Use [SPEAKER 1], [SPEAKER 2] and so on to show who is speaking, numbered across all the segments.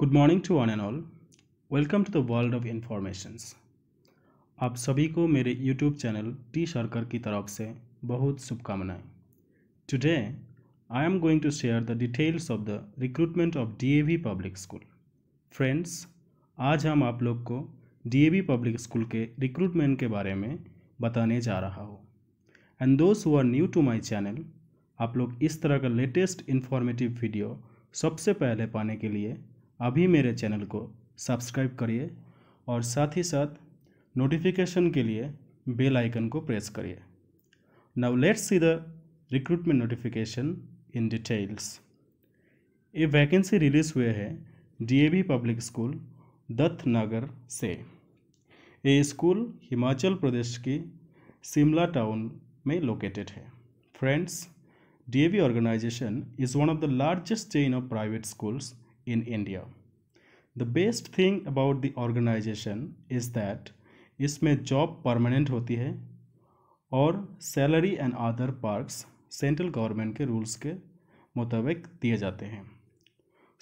[SPEAKER 1] Good morning to one and all welcome to the world of informations आप सभी को मेरे यूट्यूब चैनल टी शर्कर की तरफ से बहुत शुभकामनाएं today I am going to share the details of the recruitment of DAV public school friends आज हम आप लोग को डीएवी पब्लिक स्कूल के रिक्रूटमेंट के बारे में बताने जा रहा हूँ एंड दोस्त who are new to my channel आप लोग इस तरह का लेटेस्ट इन्फॉर्मेटिव वीडियो सबसे पहले पाने के लिए अभी मेरे चैनल को सब्सक्राइब करिए और साथ ही साथ नोटिफिकेशन के लिए बेल आइकन को प्रेस करिए now let's see the recruitment notification in details ये वैकेंसी रिलीज़ हुए है DAV public school Datt Nagar से ये स्कूल हिमाचल प्रदेश की शिमला टाउन में लोकेटेड है friends DAV organization is one of the largest chain of private schools in India. The best thing about the organization is that इसमें job permanent होती है और salary and other perks central government के rules के मुताबिक दिए जाते हैं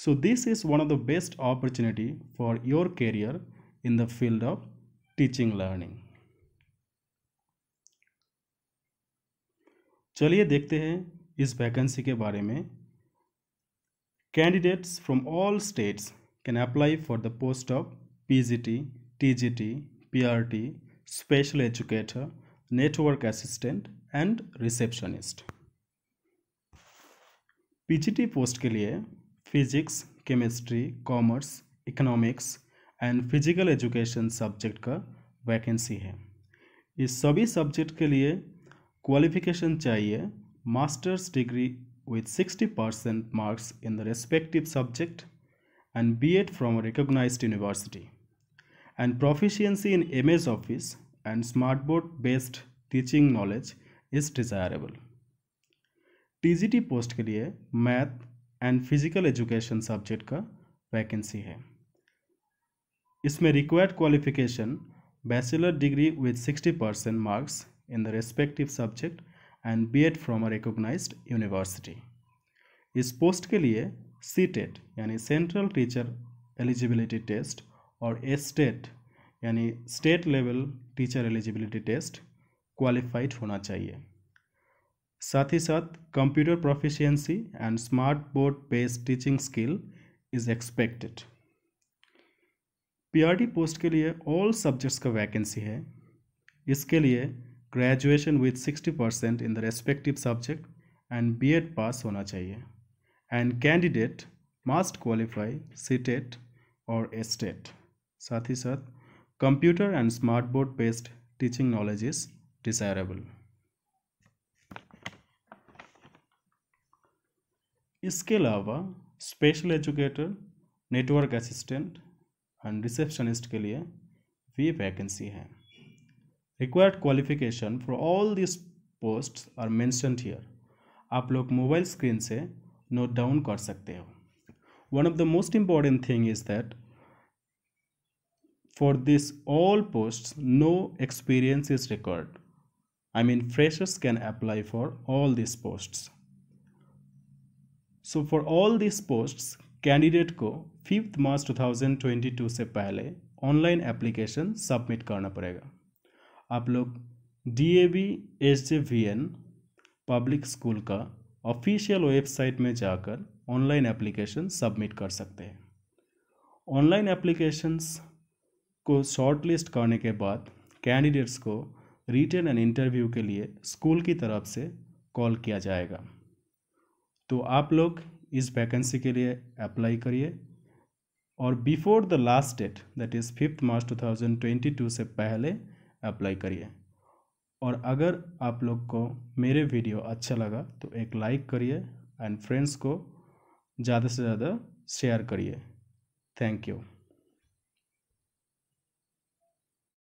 [SPEAKER 1] so this is one of the best opportunity for your career in the field of teaching learning चलिए देखते हैं इस वैकेंसी के बारे में candidates from all states can apply for the post of P G T T G T P R T special educator network assistant and receptionist P G T post के लिए physics chemistry commerce economics and physical education subject का vacancy है इस सभी subject के लिए qualification चाहिए masters degree with 60% marks in the respective subject and be it from a recognized university and proficiency in MS Office and SmartBoard based teaching knowledge is desirable. TGT post ke liye math and physical education subject ka vacancy hai. Isme required qualification bachelor degree with 60% marks in the respective subject and B Ed from a recognize university इस post के लिए C TET e यानी central teacher eligibility test और S TET e यानी state level teacher eligibility test qualified होना चाहिए साथ ही साथ computer proficiency and smart board based teaching skill is expected PRT post के लिए ऑल सब्जेक्ट्स का वैकेंसी है इसके लिए graduation with sixty percent in the respective subject and B add pass होना चाहिए and candidate must qualify CTET और STET साथ ही साथ computer and smart board based teaching knowledge is desirable इसके अलावा special educator network assistant and receptionist के लिए भी वैकेंसी है required qualification for all this post are mentioned here आप लोग मोबाइल स्क्रीन से नोट डाउन कर सकते हो one of the most important thing is that for this all post no experience is record I mean freshers can apply for all this post so for all this post candidate को fifth March two thousand twenty two से पहले online application submit करना पड़ेगा आप लोग D A B S J V N public school का official website में जाकर ऑनलाइन एप्लीकेशन सबमिट कर सकते हैं ऑनलाइन एप्लीकेशंस को शॉर्टलिस्ट करने के बाद कैंडिडेट्स को रिटर्न एंड इंटरव्यू के लिए स्कूल की तरफ से कॉल किया जाएगा तो आप लोग इस वैकेंसी के लिए अप्लाई करिए और before the last date that is fifth March 2022 से पहले अप्लाई करिए और अगर आप लोग को मेरे वीडियो अच्छा लगा तो एक लाइक करिए एंड फ्रेंड्स को ज़्यादा से ज़्यादा शेयर करिए थैंक यू